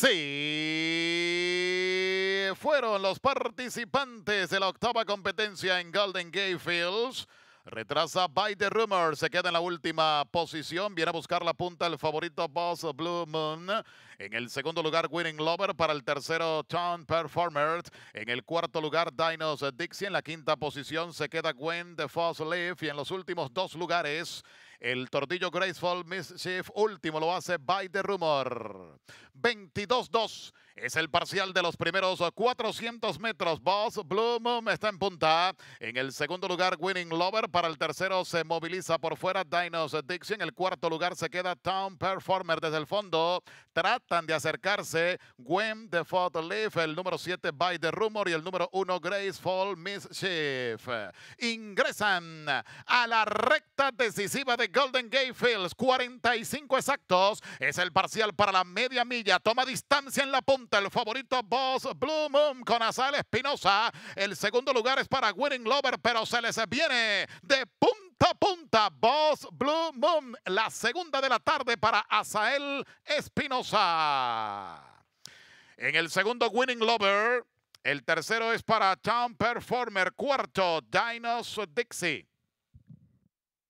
Sí, fueron los participantes de la octava competencia en Golden Gate Fields. Retrasa By the Rumor, se queda en la última posición, viene a buscar la punta el favorito Boss Blue Moon. En el segundo lugar, Winning Lover. Para el tercero, Town Performer. En el cuarto lugar, Dinos Dixie. En la quinta posición se queda Gwen the Foss Leaf. Y en los últimos dos lugares, el tortillo Graceful Mischief último lo hace by the rumor. 22-2 es el parcial de los primeros 400 metros. Boss Bloom está en punta. En el segundo lugar, Winning Lover. Para el tercero se moviliza por fuera Dinos Dixie. En el cuarto lugar se queda Town Performer desde el fondo. Tratan de acercarse Gwen de Leaf, el número 7 By the Rumor y el número 1 Graceful Mischief. Ingresan a la recta decisiva de Golden Gate Fields. 45 exactos. Es el parcial para la media milla. Toma distancia en la punta el favorito Boss Blue Moon con Azael Espinosa. El segundo lugar es para Winning Lover, pero se les viene de punta a punta, Boss Blue Moon, la segunda de la tarde para Azael Espinosa. En el segundo, Winning Lover. El tercero es para Town Performer. Cuarto, Dinos Dixie.